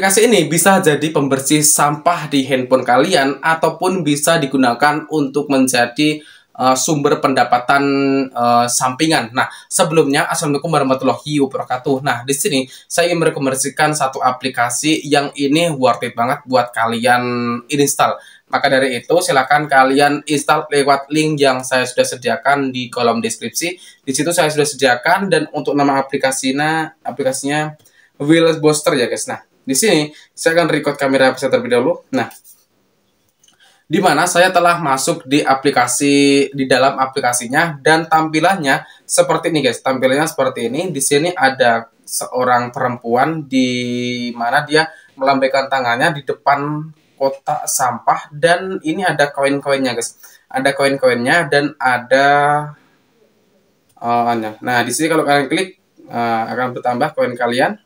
Aplikasi ini bisa jadi pembersih sampah di handphone kalian ataupun bisa digunakan untuk menjadi uh, sumber pendapatan uh, sampingan. Nah, sebelumnya Assalamualaikum warahmatullahi wabarakatuh. Nah, di sini saya ingin merekomendasikan satu aplikasi yang ini worth it banget buat kalian install. Maka dari itu silakan kalian install lewat link yang saya sudah sediakan di kolom deskripsi. Di situ saya sudah sediakan dan untuk nama aplikasinya aplikasinya Wheels Booster ya guys. Nah, di sini saya akan record kamera saya terlebih dahulu. Nah, di mana saya telah masuk di aplikasi di dalam aplikasinya dan tampilannya seperti ini guys. Tampilannya seperti ini. Di sini ada seorang perempuan di mana dia melambaikan tangannya di depan kotak sampah dan ini ada koin-koinnya guys. Ada koin-koinnya dan ada uh, Nah, di sini kalau kalian klik uh, akan bertambah koin kalian.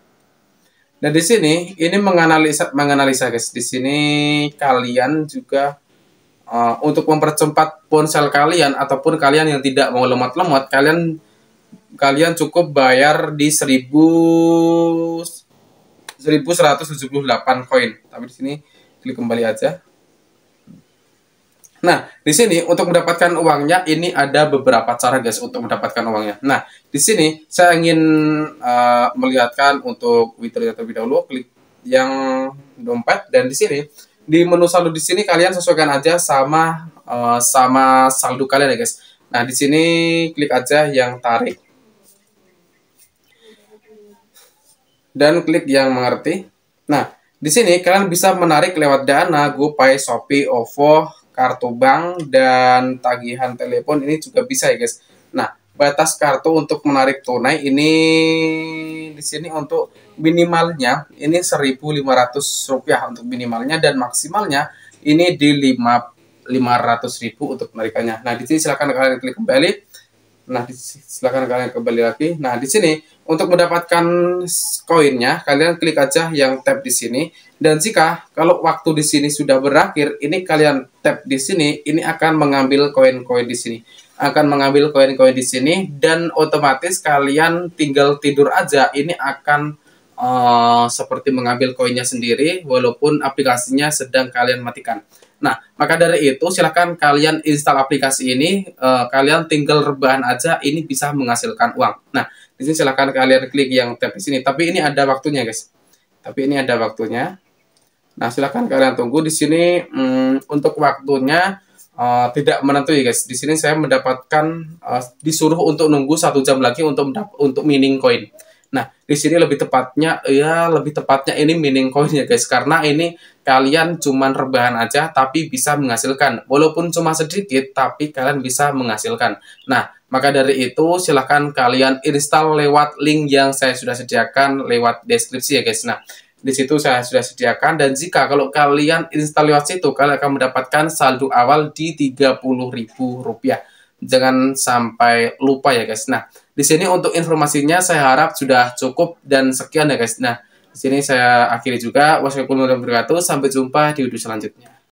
Nah di sini ini menganalisa menganalisa guys. Di sini kalian juga uh, untuk mempercepat ponsel kalian ataupun kalian yang tidak mau lemot-lemot kalian kalian cukup bayar di 1000 1178 koin. Tapi di sini klik kembali aja. Nah, di sini untuk mendapatkan uangnya ini ada beberapa cara guys untuk mendapatkan uangnya. Nah, di sini saya ingin uh, melihatkan untuk Twitter terlebih dahulu klik yang dompet dan di sini di menu saldo di sini kalian sesuaikan aja sama uh, sama saldo kalian ya guys. Nah, di sini klik aja yang tarik. Dan klik yang mengerti. Nah, di sini kalian bisa menarik lewat Dana, GoPay, Shopee, OVO, kartu bank dan tagihan telepon ini juga bisa ya guys. Nah, batas kartu untuk menarik tunai ini di sini untuk minimalnya ini Rp1.500 untuk minimalnya dan maksimalnya ini di 5 500.000 untuk penarikannya. Nah, di sini silakan kalian klik kembali Nah, silakan kalian kembali lagi. Nah, di sini untuk mendapatkan koinnya, kalian klik aja yang tab di sini. Dan jika kalau waktu di sini sudah berakhir, ini kalian tab di sini, ini akan mengambil koin-koin di sini. Akan mengambil koin-koin di sini dan otomatis kalian tinggal tidur aja, ini akan uh, seperti mengambil koinnya sendiri walaupun aplikasinya sedang kalian matikan. Nah, maka dari itu silahkan kalian install aplikasi ini, uh, kalian tinggal rebahan aja, ini bisa menghasilkan uang. Nah, di sini silahkan kalian klik yang tab di sini, tapi ini ada waktunya guys. Tapi ini ada waktunya. Nah, silahkan kalian tunggu di sini um, untuk waktunya uh, tidak menentu ya guys. Di sini saya mendapatkan uh, disuruh untuk nunggu satu jam lagi untuk untuk mining coin. Nah, di sini lebih tepatnya ya lebih tepatnya ini mining coin ya guys karena ini kalian cuman rebahan aja tapi bisa menghasilkan. Walaupun cuma sedikit tapi kalian bisa menghasilkan. Nah, maka dari itu silahkan kalian install lewat link yang saya sudah sediakan lewat deskripsi ya guys. Nah, di situ saya sudah sediakan dan jika kalau kalian install lewat situ kalian akan mendapatkan saldo awal di Rp30.000. Jangan sampai lupa ya guys. Nah, di sini untuk informasinya saya harap sudah cukup dan sekian ya guys. Nah, di sini saya akhiri juga. Wassalamualaikum warahmatullahi wabarakatuh. Sampai jumpa di video selanjutnya.